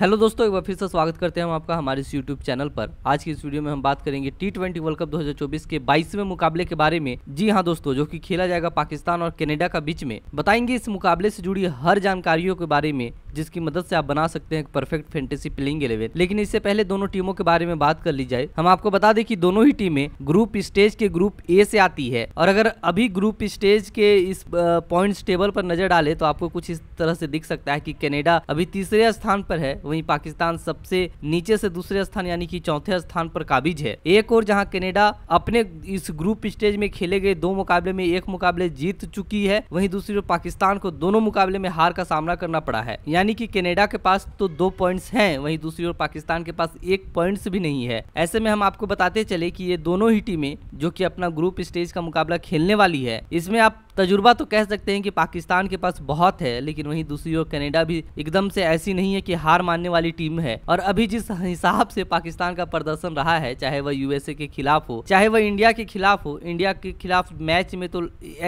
hello दोस्तों एक बार फिर से स्वागत करते हैं हम आपका हमारे इस यूट्यूब चैनल पर आज की इस वीडियो में हम बात करेंगे टी ट्वेंटी वर्ल्ड कप 2024 के 22वें मुकाबले के बारे में जी हां दोस्तों जो कि खेला जाएगा पाकिस्तान और कनाडा का बीच में बताएंगे इस मुकाबले से जुड़ी हर जानकारियों के बारे में जिसकी मदद से आप बना सकते हैं परफेक्ट फैंटेसी प्लेइंग इलेवन लेकिन इससे पहले दोनों टीमों के बारे में बात कर ली जाए हम आपको बता दें कि दोनों ही टीमें ग्रुप स्टेज के ग्रुप ए से आती है और अगर अभी ग्रुप स्टेज के इस पॉइंट्स टेबल पर नजर डाले तो आपको कुछ इस तरह से दिख सकता है कि कैनेडा अभी तीसरे स्थान पर है वहीं पाकिस्तान सबसे नीचे से दूसरे स्थान यानी कि चौथे स्थान पर काबिज है एक और जहाँ कनेडा अपने इस ग्रुप स्टेज में खेले गए दो मुकाबले में एक मुकाबले जीत चुकी है वहीं दूसरी ओर पाकिस्तान को दोनों मुकाबले में हार का सामना करना पड़ा है यानी कि कनाडा के पास तो दो पॉइंट्स हैं वहीं दूसरी ओर पाकिस्तान के पास एक पॉइंट्स भी नहीं है ऐसे में हम आपको बताते चले कि ये दोनों ही टीमें जो कि अपना ग्रुप स्टेज का मुकाबला खेलने वाली है इसमें आप तजुर्बा तो कह सकते हैं कि पाकिस्तान के पास बहुत है लेकिन वहीं दूसरी ओर कनाडा भी एकदम से ऐसी नहीं है कि हार मानने वाली टीम है और अभी जिस हिसाब से पाकिस्तान का प्रदर्शन रहा है चाहे वह यूएसए के खिलाफ हो चाहे वह इंडिया के खिलाफ हो इंडिया के खिलाफ मैच में तो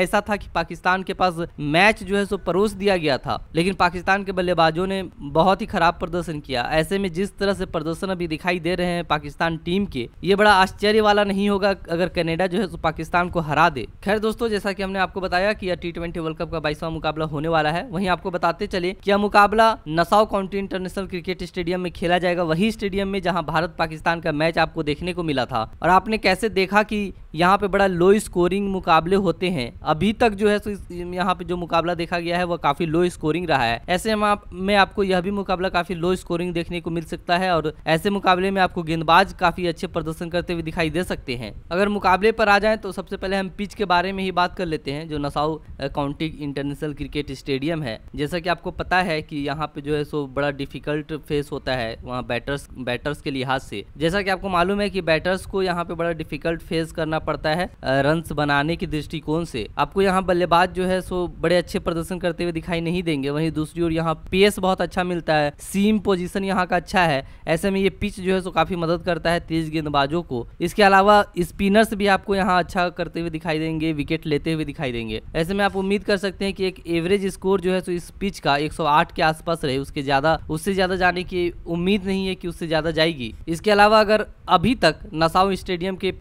ऐसा था कि पाकिस्तान के पास मैच जो है सो परोस दिया गया था लेकिन पाकिस्तान के बल्लेबाजों ने बहुत ही खराब प्रदर्शन किया ऐसे में जिस तरह से प्रदर्शन अभी दिखाई दे रहे हैं पाकिस्तान टीम के ये बड़ा आश्चर्य वाला नहीं होगा अगर कनेडा जो है सो पाकिस्तान को हरा दे खैर दोस्तों जैसा कि हमने आपको बताया बताया कि यह टी ट्वेंटी वर्ल्ड कप का बाईसवा मुकाबला होने वाला है वहीं आपको बताते चले कि यह मुकाबला Nassau county international cricket stadium में खेला जाएगा वही स्टेडियम में जहां भारत पाकिस्तान का मैच आपको देखने को मिला था और आपने कैसे देखा कि यहाँ पे बड़ा लो स्कोरिंग मुकाबले होते हैं अभी तक जो है यहाँ पे जो मुकाबला देखा गया है वह काफी लो स्कोरिंग रहा है ऐसे में, में आपको यह भी मुकाबला काफी लो स्कोरिंग देखने को मिल सकता है और ऐसे मुकाबले में आपको गेंदबाज काफी अच्छे प्रदर्शन करते हुए दिखाई दे सकते हैं अगर मुकाबले पर आ जाए तो सबसे पहले हम पिच के बारे में ही बात कर लेते हैं जो Nassau county international cricket stadium है जैसा कि आपको पता है कि यहाँ पे जो है सो बड़ा डिफिकल्ट फेस होता है वहाँ बैटर्स बैटर्स के लिहाज से जैसा कि आपको मालूम है कि बैटर्स को यहाँ पे बड़ा डिफिकल्ट फेस करना पड़ता है रन uh, बनाने के दृष्टिकोण से आपको यहाँ बल्लेबाज जो है सो बड़े अच्छे प्रदर्शन करते हुए दिखाई नहीं देंगे वहीं दूसरी ओर यहाँ पेस बहुत अच्छा मिलता है सीम पोजिशन यहाँ का अच्छा है ऐसे में ये पिच जो है सो काफ़ी मदद करता है तेज गेंदबाजों को इसके अलावा स्पिनर्स भी आपको यहाँ अच्छा करते हुए दिखाई देंगे विकेट लेते हुए दिखाई देंगे ऐसे में आप उम्मीद कर सकते हैं कि एक एवरेज स्कोर जो है सो इस पिच का 108 के आसपास रहे उसके ज्यादा उससे ज्यादा जाने की उम्मीद नहीं है कि उससे ज्यादा जाएगी इसके अलावा अगर अभी तक नसाओ स्टेडियम के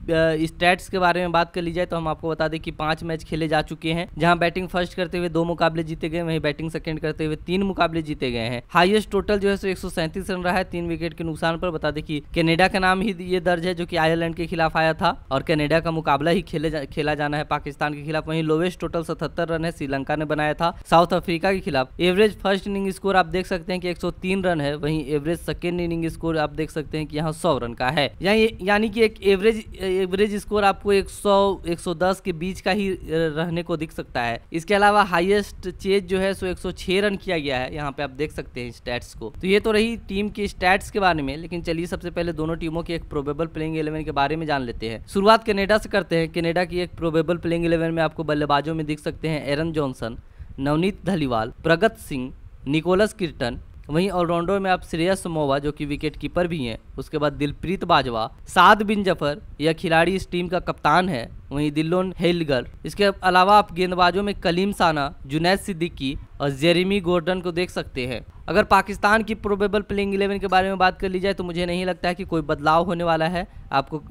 स्टैट्स के बारे में बात कर ली जाए तो हम आपको बता दें कि पांच मैच खेले जा चुके हैं जहां बैटिंग फर्स्ट करते हुए दो मुकाबले जीते गए वहीं बैटिंग सेकेंड करते हुए तीन मुकाबले जीते गए हैं हाइएस्ट टोटल जो है सो एक रन रहा है तीन विकेट के नुकसान पर बता दें कि कनेडा का नाम ही ये दर्ज है जो कि आयरलैंड के खिलाफ आया था और कनेडा का मुकाबला ही खेले जा, खेला जाना है पाकिस्तान के खिलाफ वहीं लोवेस्ट टोटल सतहत्तर रन है श्रीलंका ने बनाया था साउथ अफ्रीका के खिलाफ एवरेज फर्स्ट इनिंग स्कोर आप देख सकते हैं कि 103 रन है वहीं एवरेज सेकेंड इनिंग स्कोर आप देख सकते हैं कि यहाँ सौ रन का है यानी कि एक एवरेज एवरेज स्कोर आपको 100 110 के बीच का ही रहने को दिख सकता है इसके अलावा हाईएस्ट चेज जो है सो एक रन किया गया है यहाँ पे आप देख सकते हैं स्टैट्स को तो ये तो रही टीम की स्टैट्स के बारे में लेकिन चलिए सबसे पहले दोनों टीमों की एक प्रोबेबल प्लेइंग इलेवन के बारे में जान लेते हैं शुरुआत कनेडा से करते हैं कनेडा की एक प्रोबेबल प्लेइंग इलेवन में आपको बल्लेबाजों बाजों में देख सकते हैं एरन जॉनसन नवनीत धलीवाल प्रगत सिंह निकोलस किर्टन वहीं ऑलराउंडर में आप श्रेयस मोवा जो कि विकेट कीपर भी हैं उसके बाद दिलप्रीत बाजवा साद बिन जफर यह खिलाड़ी इस टीम का कप्तान है वहीं दिल्लोन हेलगर इसके अलावा आप गेंदबाजों में कलीम साना जुनैद सिद्दीकी और जेरेमी गोर्डन को देख सकते हैं अगर पाकिस्तान की प्रोबेबल प्लेइंग इलेवन के बारे में बात कर ली जाए तो मुझे नहीं लगता है कि कोई बदलाव होने वाला है आपको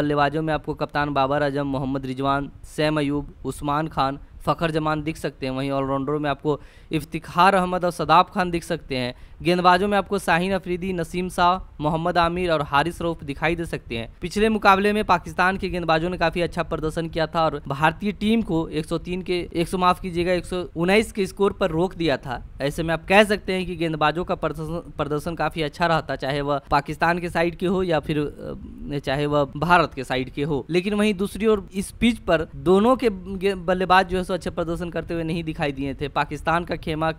बल्लेबाजों में आपको कप्तान बाबर आजम मोहम्मद रिजवान सैम अयूब उस्मान खान फ़खर जमान दिख सकते हैं वहीं ऑलराउंडरों में आपको इफ्तिखार अहमद और सदाब खान दिख सकते हैं गेंदबाजों में आपको शाहीन अफरीदी नसीम शाह मोहम्मद आमिर और हारिस रऊफ दिखाई दे सकते हैं पिछले मुकाबले में पाकिस्तान के गेंदबाजों ने काफ़ी अच्छा प्रदर्शन किया था और भारतीय टीम को 103 के एक माफ कीजिएगा एक के स्कोर पर रोक दिया था ऐसे में आप कह सकते हैं कि गेंदबाजों का प्रदर्शन काफ़ी अच्छा रहा था चाहे वह पाकिस्तान के साइड के हो या फिर चाहे वह भारत के साइड के हो लेकिन वहीं दूसरी ओर इस पिच पर दोनों के बल्लेबाज जो है अच्छे प्रदर्शन करते हुए नहीं दिखाई दिए थे पाकिस्तान का खेमा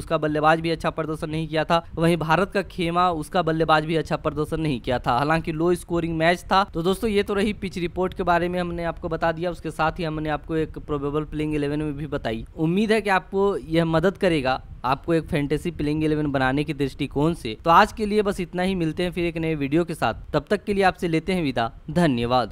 उसका बल्लेबाज भी अच्छा प्रदर्शन नहीं किया था वहीं भारत का खेमा उसका बल्लेबाज भी अच्छा प्रदर्शन नहीं किया था हालांकि लो स्कोरिंग मैच था तो दोस्तों ये तो रही पिच रिपोर्ट के बारे में हमने आपको बता दिया उसके साथ ही हमने आपको एक प्रोबेबल प्लेइंग इलेवन में भी बताई उम्मीद है कि आपको यह मदद करेगा आपको एक फैंटेसी प्लेइंग इलेवन बनाने के दृष्टिकोण से तो आज के लिए बस इतना ही मिलते हैं फिर एक नए वीडियो के साथ तब तक के लिए आपसे लेते हैं विदा धन्यवाद